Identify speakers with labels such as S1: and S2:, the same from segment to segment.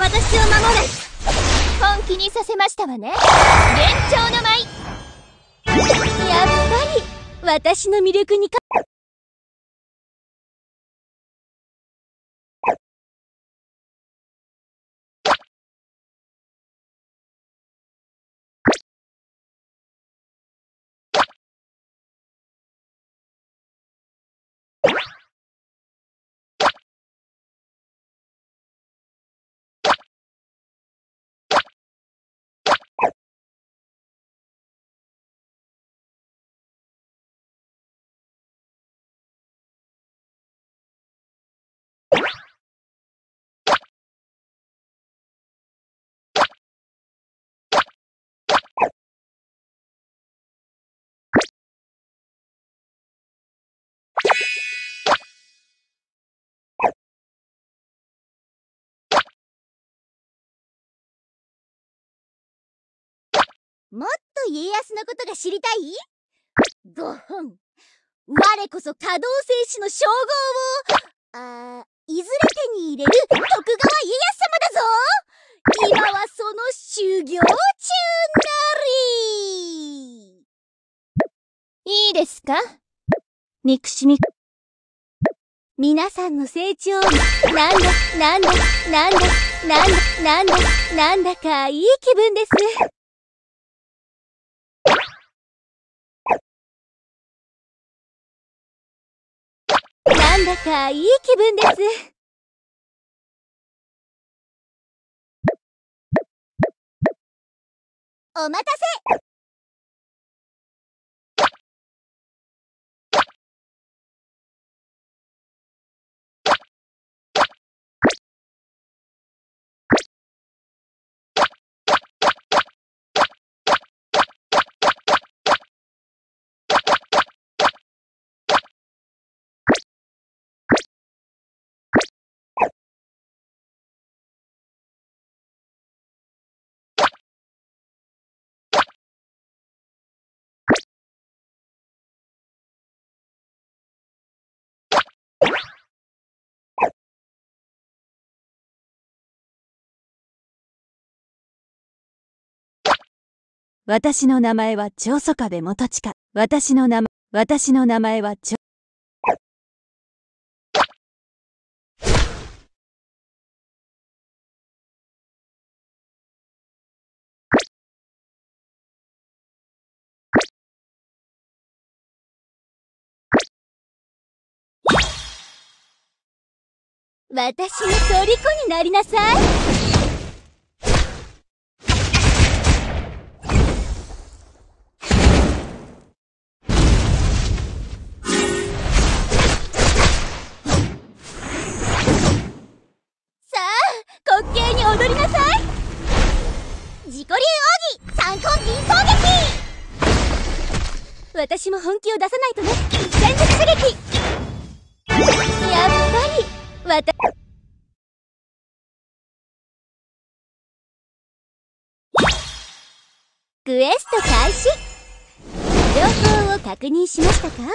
S1: 私を守れ本気にさせましたわね幻聴の舞やっぱり私の魅力にかもっと家康のことが知りたいご本我こそ可動戦士の称号をあいずれ手に入れる徳川家康様だぞ今はその修行中なりいいですか憎しみ皆さんの成長なんだなんだなんだなんだなんだなんだかいい気分です。
S2: なんだかいい気分です。お待たせ私の名前は長宗我部元親。私の名、私の名前は長。
S1: 私の虜になりなさい自己流奥義三コン攻撃私も本気を出さないとね戦力射撃やっぱり私クエスト開始情報を確認しましたか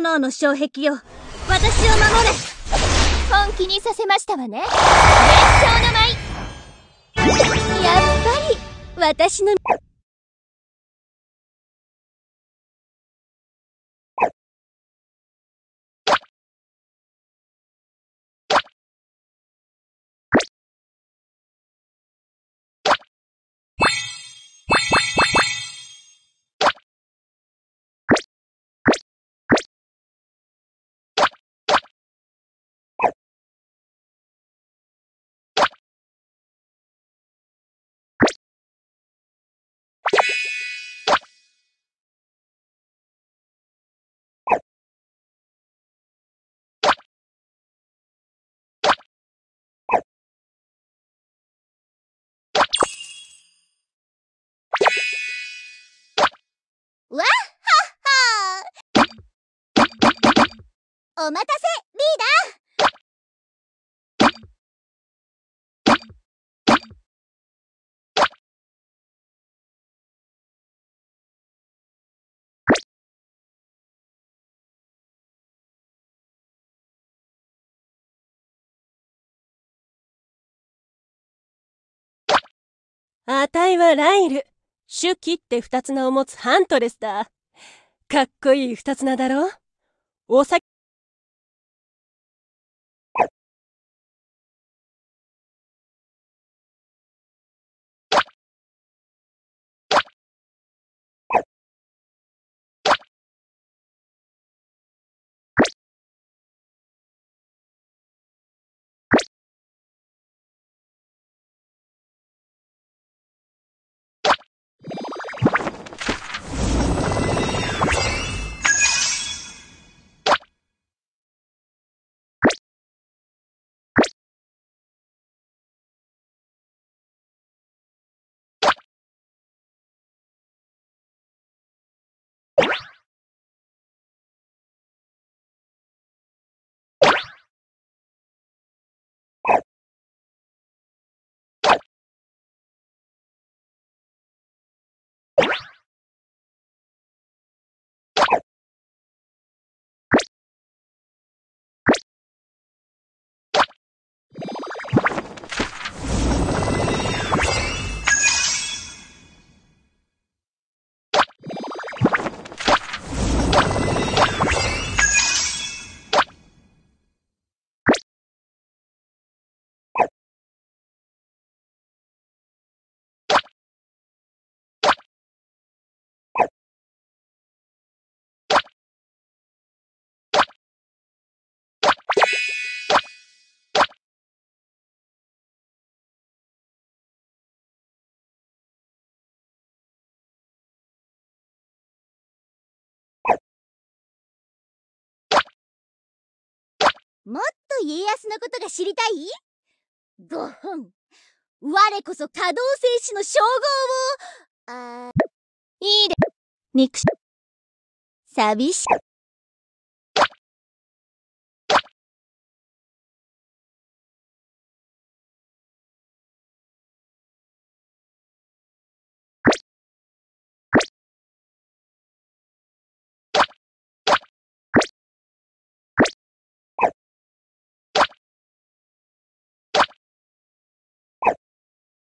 S1: 炎の障壁よ私を守れ本気にさせましたわね熱唱の舞やっぱり私の
S2: お待たせリーダー
S1: あたいはライル。手記って二つ名を持つハントレスだ。かっこいい二つ名だろお酒もっと家康のことが知りたいご本我こそ可動戦士の称号をあいいで
S2: 憎し寂しく